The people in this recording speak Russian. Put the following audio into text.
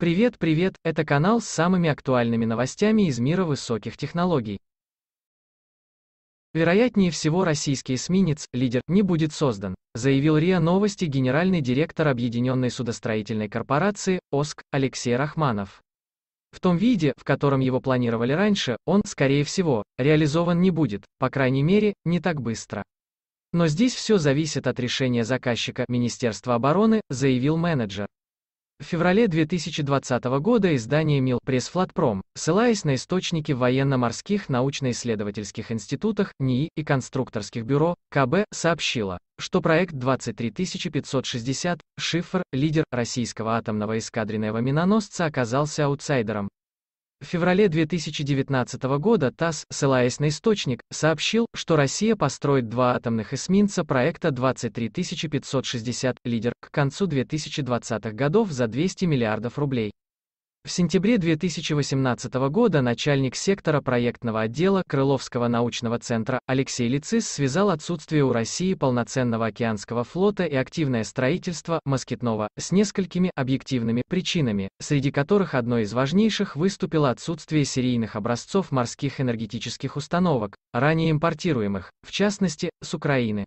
Привет, привет, это канал с самыми актуальными новостями из мира высоких технологий. Вероятнее всего российский эсминец, лидер, не будет создан, заявил РИА Новости генеральный директор Объединенной судостроительной корпорации, ОСК, Алексей Рахманов. В том виде, в котором его планировали раньше, он, скорее всего, реализован не будет, по крайней мере, не так быстро. Но здесь все зависит от решения заказчика Министерства обороны, заявил менеджер. В феврале 2020 года издание МИЛ «Пресс-Флатпром», ссылаясь на источники в военно-морских научно-исследовательских институтах, НИИ и конструкторских бюро, КБ, сообщило, что проект 23560, шифр, лидер российского атомного эскадренного миноносца оказался аутсайдером, в феврале 2019 года ТАСС, ссылаясь на источник, сообщил, что Россия построит два атомных эсминца проекта 23560 «Лидер» к концу 2020-х годов за 200 миллиардов рублей. В сентябре 2018 года начальник сектора проектного отдела Крыловского научного центра Алексей Лицис связал отсутствие у России полноценного океанского флота и активное строительство москитного с несколькими объективными причинами, среди которых одной из важнейших выступило отсутствие серийных образцов морских энергетических установок, ранее импортируемых, в частности, с Украины.